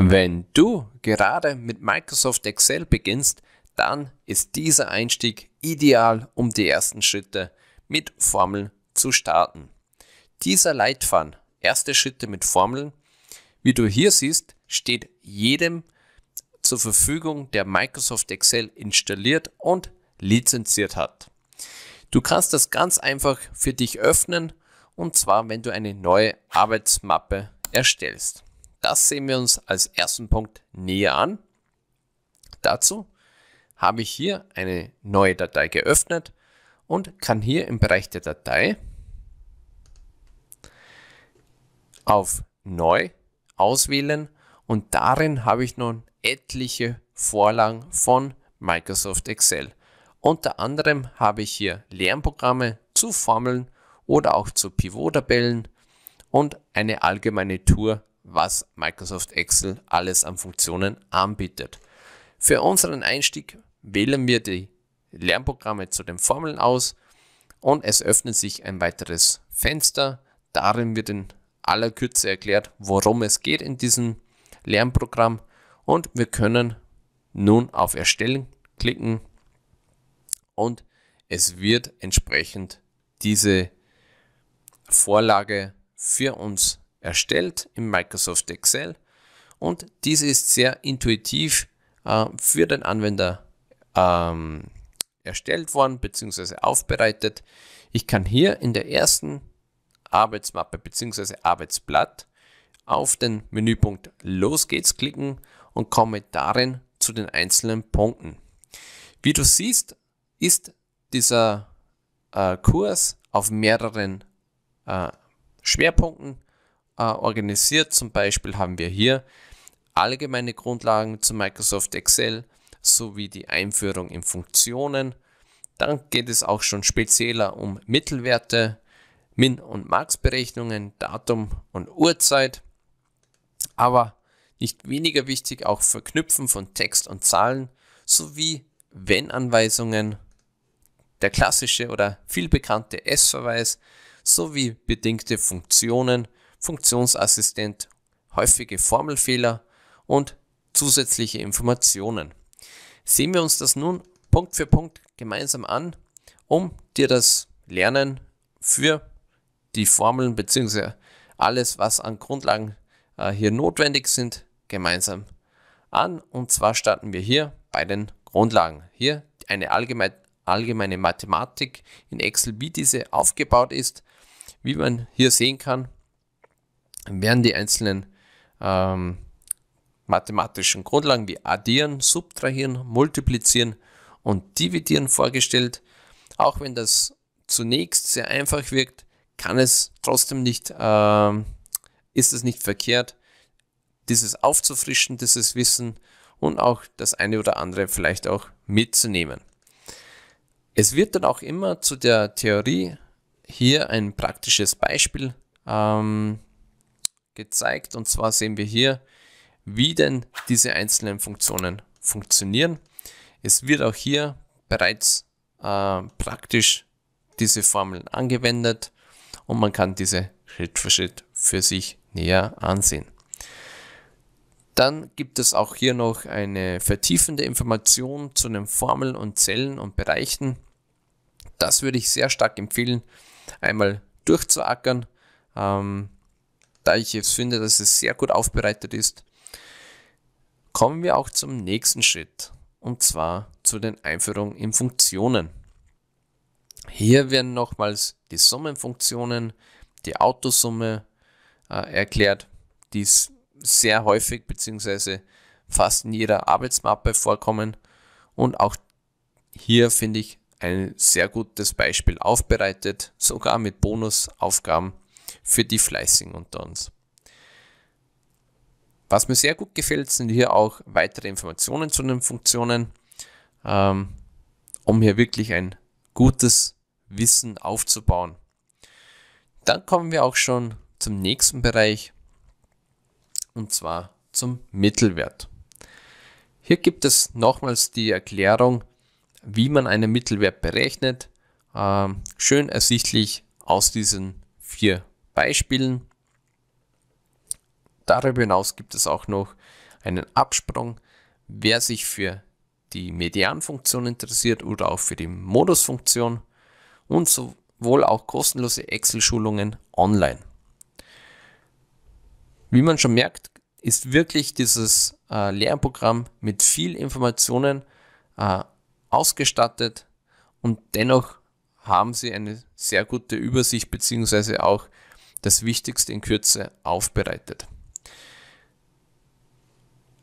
Wenn du gerade mit Microsoft Excel beginnst, dann ist dieser Einstieg ideal, um die ersten Schritte mit Formeln zu starten. Dieser Leitfaden, erste Schritte mit Formeln, wie du hier siehst, steht jedem zur Verfügung, der Microsoft Excel installiert und lizenziert hat. Du kannst das ganz einfach für dich öffnen und zwar, wenn du eine neue Arbeitsmappe erstellst. Das sehen wir uns als ersten Punkt näher an. Dazu habe ich hier eine neue Datei geöffnet und kann hier im Bereich der Datei auf Neu auswählen und darin habe ich nun etliche Vorlagen von Microsoft Excel. Unter anderem habe ich hier Lernprogramme zu Formeln oder auch zu Pivot-Tabellen und eine allgemeine Tour was Microsoft Excel alles an Funktionen anbietet. Für unseren Einstieg wählen wir die Lernprogramme zu den Formeln aus und es öffnet sich ein weiteres Fenster. Darin wird in aller Kürze erklärt, worum es geht in diesem Lernprogramm und wir können nun auf Erstellen klicken und es wird entsprechend diese Vorlage für uns erstellt im Microsoft Excel und diese ist sehr intuitiv äh, für den Anwender ähm, erstellt worden bzw. aufbereitet. Ich kann hier in der ersten Arbeitsmappe bzw. Arbeitsblatt auf den Menüpunkt Los geht's klicken und komme darin zu den einzelnen Punkten. Wie du siehst, ist dieser äh, Kurs auf mehreren äh, Schwerpunkten äh, organisiert. Zum Beispiel haben wir hier allgemeine Grundlagen zu Microsoft Excel sowie die Einführung in Funktionen. Dann geht es auch schon spezieller um Mittelwerte, Min- und Max-Berechnungen, Datum und Uhrzeit. Aber nicht weniger wichtig auch Verknüpfen von Text und Zahlen sowie Wenn-Anweisungen, der klassische oder viel bekannte S-Verweis sowie bedingte Funktionen Funktionsassistent, häufige Formelfehler und zusätzliche Informationen. Sehen wir uns das nun Punkt für Punkt gemeinsam an, um dir das Lernen für die Formeln bzw. alles, was an Grundlagen äh, hier notwendig sind, gemeinsam an. Und zwar starten wir hier bei den Grundlagen. Hier eine allgemein, allgemeine Mathematik in Excel, wie diese aufgebaut ist, wie man hier sehen kann, werden die einzelnen ähm, mathematischen Grundlagen wie Addieren, Subtrahieren, Multiplizieren und Dividieren vorgestellt. Auch wenn das zunächst sehr einfach wirkt, kann es trotzdem nicht, äh, ist es nicht verkehrt, dieses aufzufrischen, dieses Wissen und auch das eine oder andere vielleicht auch mitzunehmen. Es wird dann auch immer zu der Theorie hier ein praktisches Beispiel ähm, gezeigt. Und zwar sehen wir hier, wie denn diese einzelnen Funktionen funktionieren. Es wird auch hier bereits äh, praktisch diese Formeln angewendet und man kann diese Schritt für Schritt für sich näher ansehen. Dann gibt es auch hier noch eine vertiefende Information zu den Formeln und Zellen und Bereichen. Das würde ich sehr stark empfehlen, einmal durchzuackern. Ähm, da ich jetzt finde, dass es sehr gut aufbereitet ist, kommen wir auch zum nächsten Schritt und zwar zu den Einführungen in Funktionen. Hier werden nochmals die Summenfunktionen, die Autosumme äh, erklärt, die sehr häufig bzw. fast in jeder Arbeitsmappe vorkommen und auch hier finde ich ein sehr gutes Beispiel aufbereitet, sogar mit Bonusaufgaben, für die Fleißigen unter uns. Was mir sehr gut gefällt, sind hier auch weitere Informationen zu den Funktionen, ähm, um hier wirklich ein gutes Wissen aufzubauen. Dann kommen wir auch schon zum nächsten Bereich und zwar zum Mittelwert. Hier gibt es nochmals die Erklärung, wie man einen Mittelwert berechnet, ähm, schön ersichtlich aus diesen vier Beispielen. Darüber hinaus gibt es auch noch einen Absprung. Wer sich für die Medianfunktion interessiert oder auch für die Modusfunktion und sowohl auch kostenlose Excel-Schulungen online. Wie man schon merkt, ist wirklich dieses äh, Lernprogramm mit viel Informationen äh, ausgestattet und dennoch haben sie eine sehr gute Übersicht bzw. auch das Wichtigste in Kürze aufbereitet.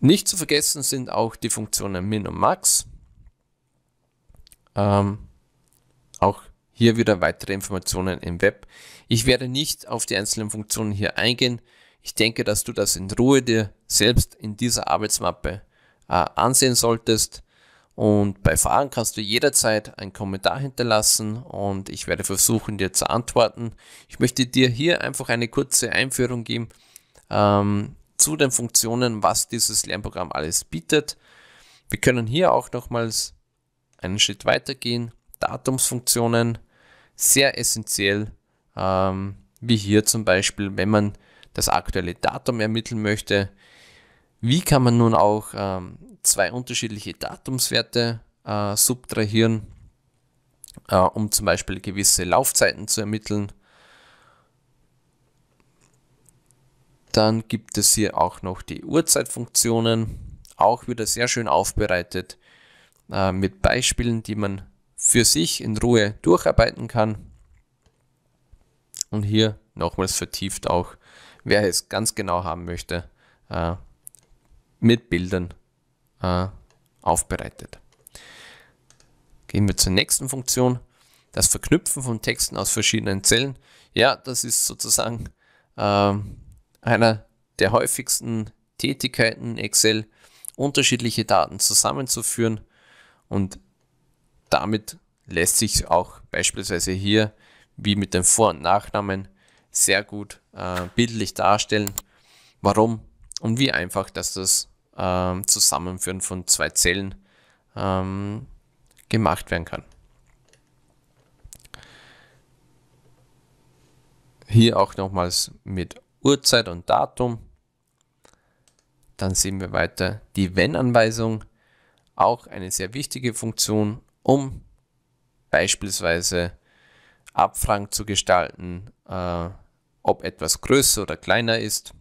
Nicht zu vergessen sind auch die Funktionen min und max. Ähm, auch hier wieder weitere Informationen im Web. Ich werde nicht auf die einzelnen Funktionen hier eingehen. Ich denke, dass du das in Ruhe dir selbst in dieser Arbeitsmappe äh, ansehen solltest. Und bei Fragen kannst du jederzeit einen Kommentar hinterlassen und ich werde versuchen, dir zu antworten. Ich möchte dir hier einfach eine kurze Einführung geben ähm, zu den Funktionen, was dieses Lernprogramm alles bietet. Wir können hier auch nochmals einen Schritt weitergehen. Datumsfunktionen, sehr essentiell, ähm, wie hier zum Beispiel, wenn man das aktuelle Datum ermitteln möchte. Wie kann man nun auch ähm, zwei unterschiedliche Datumswerte äh, subtrahieren, äh, um zum Beispiel gewisse Laufzeiten zu ermitteln? Dann gibt es hier auch noch die Uhrzeitfunktionen, auch wieder sehr schön aufbereitet äh, mit Beispielen, die man für sich in Ruhe durcharbeiten kann. Und hier nochmals vertieft auch, wer es ganz genau haben möchte, äh, mit Bildern äh, aufbereitet. Gehen wir zur nächsten Funktion. Das Verknüpfen von Texten aus verschiedenen Zellen. Ja, das ist sozusagen äh, einer der häufigsten Tätigkeiten in Excel, unterschiedliche Daten zusammenzuführen und damit lässt sich auch beispielsweise hier wie mit den Vor- und Nachnamen sehr gut äh, bildlich darstellen, warum und wie einfach, dass das ähm, Zusammenführen von zwei Zellen ähm, gemacht werden kann. Hier auch nochmals mit Uhrzeit und Datum. Dann sehen wir weiter die Wenn-Anweisung, auch eine sehr wichtige Funktion, um beispielsweise Abfragen zu gestalten, äh, ob etwas größer oder kleiner ist.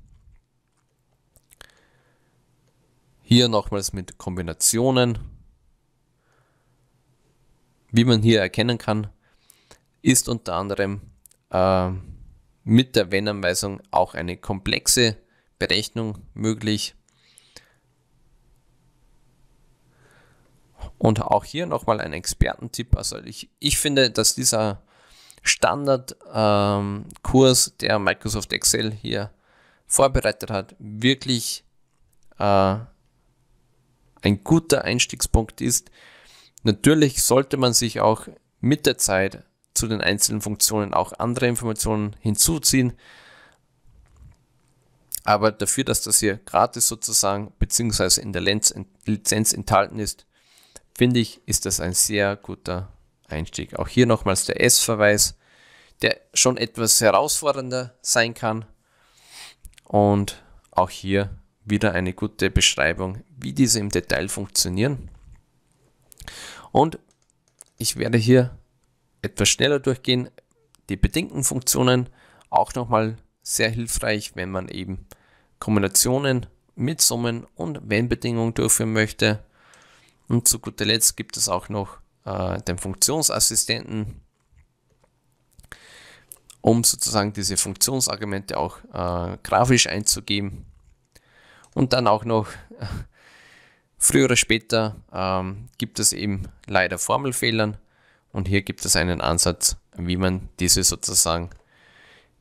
Hier nochmals mit Kombinationen. Wie man hier erkennen kann, ist unter anderem äh, mit der Wenn-Anweisung auch eine komplexe Berechnung möglich. Und auch hier nochmal ein Expertentipp. Also ich, ich finde, dass dieser Standardkurs, ähm, der Microsoft Excel hier vorbereitet hat, wirklich äh, ein guter Einstiegspunkt ist. Natürlich sollte man sich auch mit der Zeit zu den einzelnen Funktionen auch andere Informationen hinzuziehen. Aber dafür, dass das hier gratis sozusagen beziehungsweise in der Lizenz enthalten ist, finde ich, ist das ein sehr guter Einstieg. Auch hier nochmals der S-Verweis, der schon etwas herausfordernder sein kann. Und auch hier wieder eine gute Beschreibung, wie diese im Detail funktionieren. Und ich werde hier etwas schneller durchgehen. Die bedingten Funktionen auch nochmal sehr hilfreich, wenn man eben Kombinationen mit Summen und Wenn-Bedingungen durchführen möchte. Und zu guter Letzt gibt es auch noch äh, den Funktionsassistenten, um sozusagen diese Funktionsargumente auch äh, grafisch einzugeben. Und dann auch noch, äh, früher oder später ähm, gibt es eben leider Formelfehlern. Und hier gibt es einen Ansatz, wie man diese sozusagen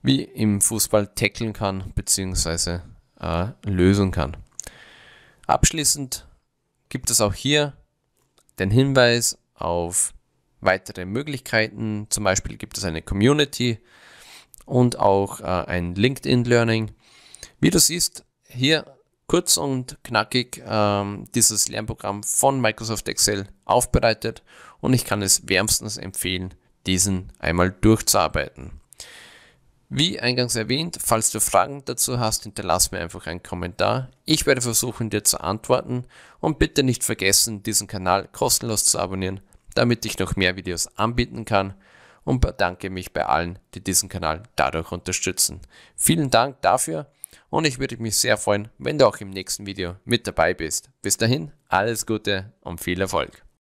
wie im Fußball tackeln kann bzw. Äh, lösen kann. Abschließend gibt es auch hier den Hinweis auf weitere Möglichkeiten. Zum Beispiel gibt es eine Community und auch äh, ein LinkedIn Learning. Wie du siehst, hier kurz und knackig ähm, dieses Lernprogramm von Microsoft Excel aufbereitet und ich kann es wärmstens empfehlen, diesen einmal durchzuarbeiten. Wie eingangs erwähnt, falls du Fragen dazu hast, hinterlass mir einfach einen Kommentar. Ich werde versuchen, dir zu antworten und bitte nicht vergessen, diesen Kanal kostenlos zu abonnieren, damit ich noch mehr Videos anbieten kann und bedanke mich bei allen, die diesen Kanal dadurch unterstützen. Vielen Dank dafür. Und ich würde mich sehr freuen, wenn du auch im nächsten Video mit dabei bist. Bis dahin, alles Gute und viel Erfolg.